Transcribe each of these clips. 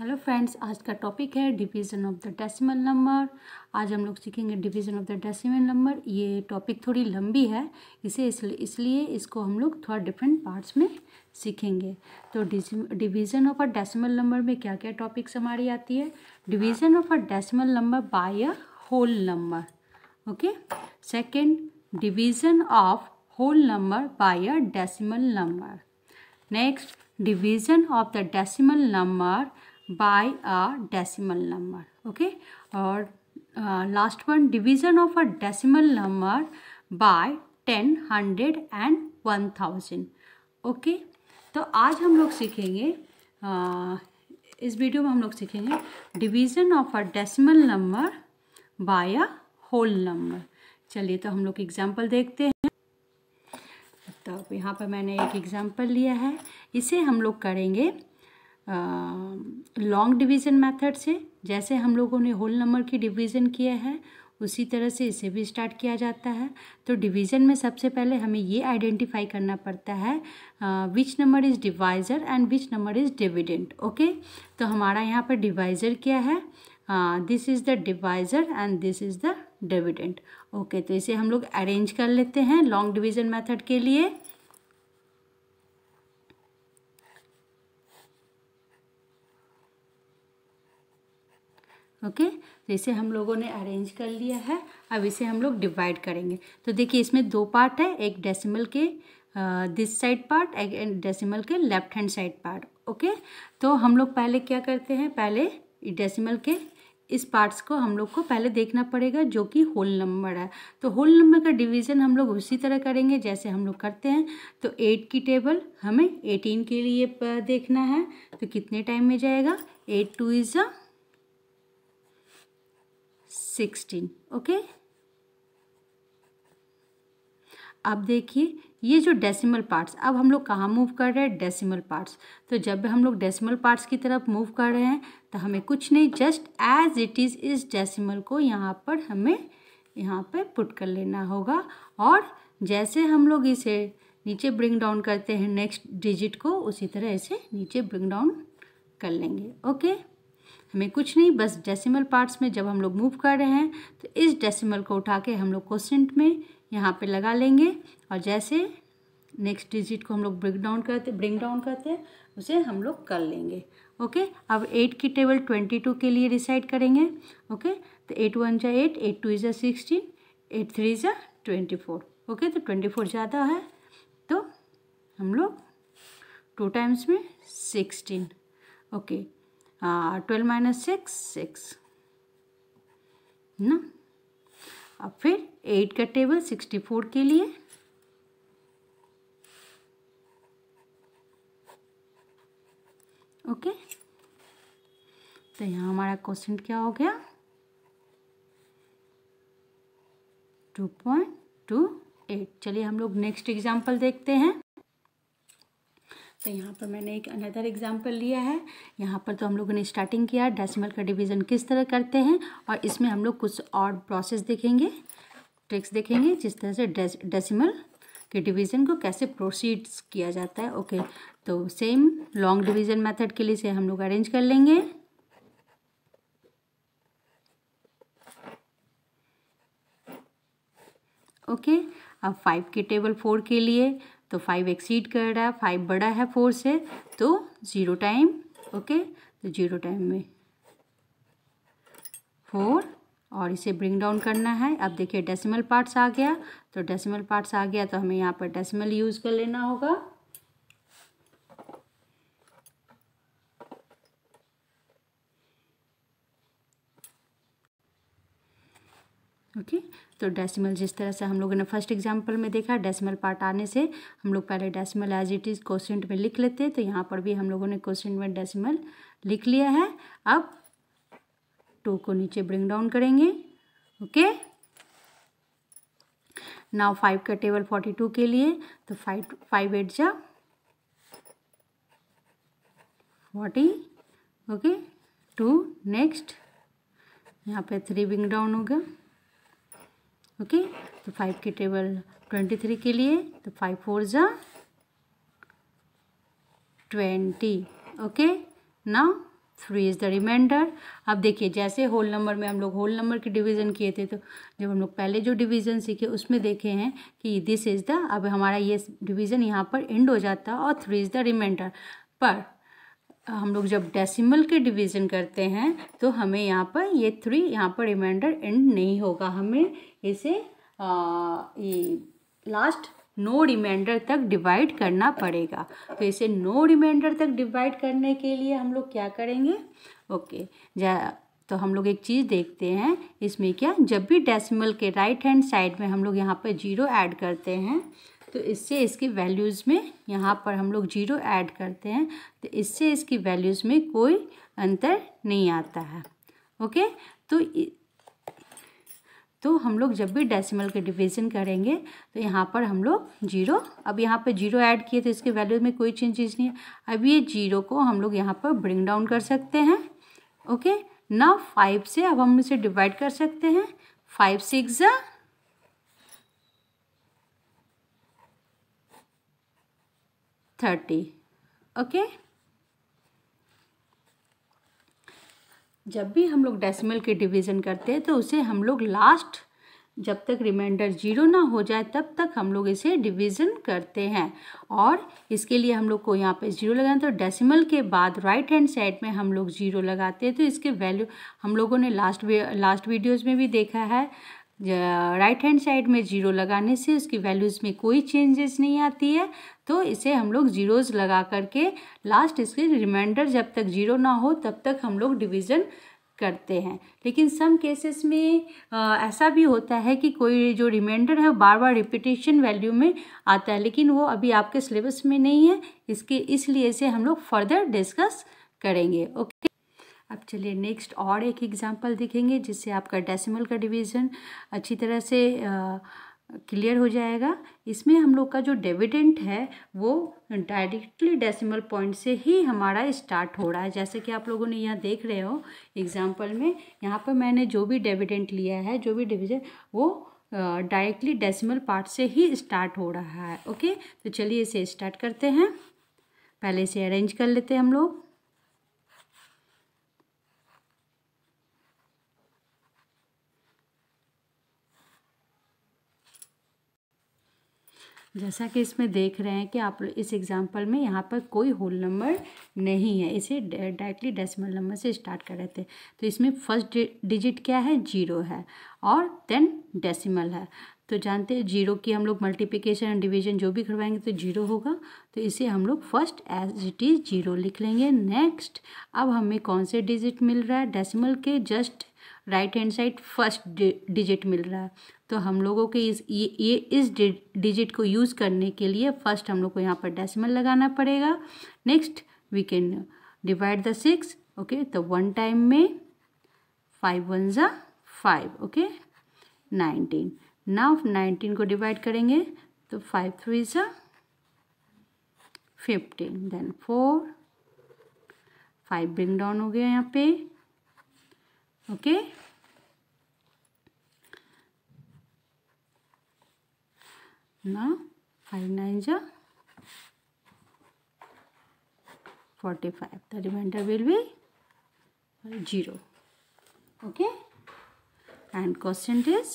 Hello friends आज का topic है division of the decimal number आज हम लोग सीखेंगे division of the decimal number ये टॉपिक थोड़ी लंबी है इसे इसलिए इसको हम लोग थोड़ा डिफरेंट पार्ट्स में सीखेंगे तो division of a decimal number में क्या क्या टॉपिक्स हमारी आती है division of a decimal number by a whole number okay second division of whole number by a decimal number next division of the decimal number by a decimal number okay or uh, last one division of a decimal number by ten hundred and one thousand okay तो आज हम लोग सीखेंगे uh, इस video में हम लोग सीखेंगे division of a decimal number by a whole number चलिए तो हम लोग एग्जांपल देखते हैं तो यहाँ पर मैंने एक एग्जांपल लिया है इसे हम लोग करेंगे लॉन्ग डिवीज़न मेथड से जैसे हम लोगों ने होल नंबर की डिवीज़न किया है उसी तरह से इसे भी स्टार्ट किया जाता है तो डिवीज़न में सबसे पहले हमें ये आइडेंटिफाई करना पड़ता है which number is divisor and which number is dividend okay तो हमारा यहाँ पर डिवाइज़र क्या है this is the divisor and this is the dividend okay तो इसे हम लोग अरेंज कर लेते हैं लॉन्ग डिवीज़न मैथड के लिए ओके तो इसे हम लोगों ने अरेंज कर लिया है अब इसे हम लोग डिवाइड करेंगे तो देखिए इसमें दो पार्ट है एक डेसिमल के दिस साइड पार्ट एक डेसिमल के left hand side part okay तो हम लोग पहले क्या करते हैं पहले डेसिमल के इस पार्ट्स को हम लोग को पहले देखना पड़ेगा जो कि होल नंबर है तो होल नंबर का डिवीज़न हम लोग उसी तरह करेंगे जैसे हम लोग करते हैं तो एट की टेबल हमें एटीन के लिए देखना है तो कितने टाइम में जाएगा eight two is a sixteen okay अब देखिए ये जो डेसिमल पार्ट्स अब हम लोग कहाँ मूव कर रहे हैं डेसिमल पार्ट्स तो जब भी हम लोग डेसिमल पार्ट्स की तरफ मूव कर रहे हैं तो हमें कुछ नहीं जस्ट एज इट इज़ इस डेसिमल को यहाँ पर हमें यहाँ पर पुट कर लेना होगा और जैसे हम लोग इसे नीचे ब्रिंग डाउन करते हैं नेक्स्ट डिजिट को उसी तरह इसे नीचे ब्रिंग डाउन कर लेंगे ओके okay? हमें कुछ नहीं बस डेसिमल पार्ट्स में जब हम लोग मूव कर रहे हैं तो इस डेसिमल को उठा के हम लोग क्वेश्चन में यहाँ पे लगा लेंगे और जैसे नेक्स्ट डिजिट को हम लोग ब्रेक डाउन करते ब्रेक डाउन करते हैं उसे हम लोग कर लेंगे ओके अब एट की टेबल ट्वेंटी टू के लिए डिसाइड करेंगे ओके तो एट वन जा eight eight two is a sixteen eight three is a twenty four okay तो ट्वेंटी फोर ज़्यादा है तो हम लोग टू टाइम्स में sixteen okay twelve minus six six ना अब फिर एट का टेबल सिक्सटी फोर के लिए ओके तो यहाँ हमारा क्वेश्चन क्या हो गया टू पॉइंट टू एट चलिए हम लोग नेक्स्ट एग्जाम्पल देखते हैं तो यहाँ पर मैंने एक अनदर एग्जाम्पल लिया है यहाँ पर तो हम लोगों ने स्टार्टिंग किया डेसिमल का डिवीज़न किस तरह करते हैं और इसमें हम लोग कुछ और प्रोसेस देखेंगे ट्रिक्स देखेंगे जिस तरह से डेसिमल के डिवीज़न को कैसे प्रोसीड्स किया जाता है ओके तो सेम लॉन्ग डिवीज़न मेथड के लिए से हम लोग अरेंज कर लेंगे ओके अब फाइव के टेबल फोर के लिए तो फाइव एक्सीड कर रहा है फाइव बड़ा है फोर से तो ज़ीरो टाइम ओके तो ज़ीरो टाइम में फोर और इसे ब्रिंग डाउन करना है अब देखिए डेसिमल पार्ट्स आ गया तो डेसिमल पार्ट्स आ गया तो हमें यहाँ पर डेसिमल यूज़ कर लेना होगा ओके okay? तो डेसिमल जिस तरह से हम लोगों ने फर्स्ट एग्जाम्पल में देखा डेसिमल पार्ट आने से हम लोग पहले decimal as it is question में लिख लेते हैं तो यहाँ पर भी हम लोगों ने क्वेश्चन में डेसिमल लिख लिया है अब टू को नीचे ब्रिंग डाउन करेंगे ओके नाउ फाइव का टेबल फोर्टी टू के लिए तो फाइव फाइव एट जा फोर्टी ओके टू नेक्स्ट यहाँ पे थ्री विंग डाउन होगा ओके तो फाइव के टेबल ट्वेंटी थ्री के लिए तो फाइव फोर ज़ा ट्वेंटी ओके ना थ्री इज़ द रिमाइंडर अब देखिए जैसे होल नंबर में हम लोग होल नंबर की डिवीज़न किए थे तो जब हम लोग पहले जो डिवीज़न सीखे उसमें देखे हैं कि दिस इज़ द अब हमारा ये डिवीज़न यहाँ पर एंड हो जाता और थ्री इज़ द रिमाइंडर पर हम लोग जब डेसिमल के डिवीज़न करते हैं तो हमें यहाँ पर ये थ्री यहाँ पर रिमाइंडर एंड नहीं होगा हमें इसे आ, ये लास्ट नो रिमाइंडर तक डिवाइड करना पड़ेगा तो इसे नो रिमाइंडर तक डिवाइड करने के लिए हम लोग क्या करेंगे ओके जा तो हम लोग एक चीज़ देखते हैं इसमें क्या जब भी डेसिमल के राइट हैंड साइड में हम लोग यहाँ पर जीरो ऐड करते हैं तो इससे इसकी वैल्यूज़ में यहाँ पर हम लोग जीरो ऐड करते हैं तो इससे इसकी वैल्यूज़ में कोई अंतर नहीं आता है ओके तो तो हम लोग जब भी डेसिमल के डिवीज़न करेंगे तो यहाँ पर हम लोग जीरो अब यहाँ पर जीरो ऐड किए तो इसके वैल्यू में कोई चेंजेस नहीं है अब ये जीरो को हम लोग यहाँ पर ब्रिंग डाउन कर सकते हैं ओके ना फाइव से अब हम इसे डिवाइड कर सकते हैं फाइव सिक्स थर्टी ओके जब भी हम लोग डेसिमल के डिवीज़न करते हैं तो उसे हम लोग लास्ट जब तक रिमाइंडर जीरो ना हो जाए तब तक हम लोग इसे डिवीज़न करते हैं और इसके लिए हम लोग को यहाँ पे जीरो लगाना तो डेसिमल के बाद राइट हैंड साइड में हम लोग जीरो लगाते हैं तो इसके वैल्यू हम लोगों ने लास्ट लास्ट वीडियोज़ में भी देखा है राइट हैंड साइड में जीरो लगाने से उसकी वैल्यूज़ में कोई चेंजेस नहीं आती है तो इसे हम लोग जीरोज़ लगा करके लास्ट इसके रिमाइंडर जब तक जीरो ना हो तब तक हम लोग डिवीज़न करते हैं लेकिन सम केसेस में आ, ऐसा भी होता है कि कोई जो रिमाइंडर है बार बार रिपीटेशन वैल्यू में आता है लेकिन वो अभी आपके सिलेबस में नहीं है इसके इसलिए इसे हम लोग फर्दर डिस्कस करेंगे ओके अब चलिए नेक्स्ट और एक एग्जांपल देखेंगे जिससे आपका डेसिमल का डिवीज़न अच्छी तरह से आ, क्लियर हो जाएगा इसमें हम लोग का जो डिविडेंट है वो डायरेक्टली डेसिमल पॉइंट से ही हमारा स्टार्ट हो रहा है जैसे कि आप लोगों ने यहाँ देख रहे हो एग्जांपल में यहाँ पर मैंने जो भी डिविडेंट लिया है जो भी डिविजन वो डायरेक्टली डेसिमल पार्ट से ही स्टार्ट हो रहा है ओके तो चलिए इसे स्टार्ट करते हैं पहले इसे अरेंज कर लेते हैं हम लोग जैसा कि इसमें देख रहे हैं कि आप इस एग्ज़ाम्पल में यहाँ पर कोई होल नंबर नहीं है इसे डायरेक्टली डेसिमल नंबर से स्टार्ट कर रहे थे तो इसमें फर्स्ट डिजिट क्या है जीरो है और देन डेसिमल है तो जानते हैं जीरो की हम लोग मल्टीप्लिकेशन एंड डिवीजन जो भी करवाएंगे तो जीरो होगा तो इसे हम लोग first as it is zero लिख लेंगे नेक्स्ट अब हमें कौन से डिजिट मिल रहा है डेसिमल के just right hand side first digit मिल रहा है तो हम लोगों के इस ये, ये इस डिजिट को यूज़ करने के लिए फर्स्ट हम लोग को यहाँ पर डेसिमल लगाना पड़ेगा next we can divide the six okay तो वन टाइम में फाइव वन ज़ा five okay nineteen now nineteen को डिवाइड करेंगे तो फाइव थ्री ज़ा fifteen then four five bring down हो गया यहाँ पे okay now 5 9 ja 45 the remainder will be 0 okay and quotient is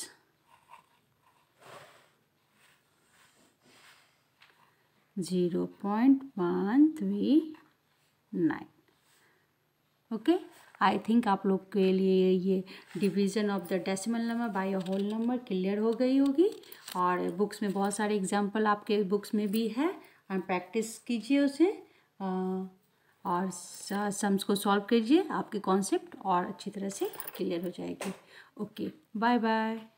zero point one three nine okay I think आप लोग के लिए ये division of the decimal number by a whole number clear हो गई होगी और बुक्स में बहुत सारे एग्जाम्पल आपके बुक्स में भी है और प्रैक्टिस कीजिए उसे और सम्स को सॉल्व कीजिए आपके कॉन्सेप्ट और अच्छी तरह से क्लियर हो जाएगी ओके बाय बाय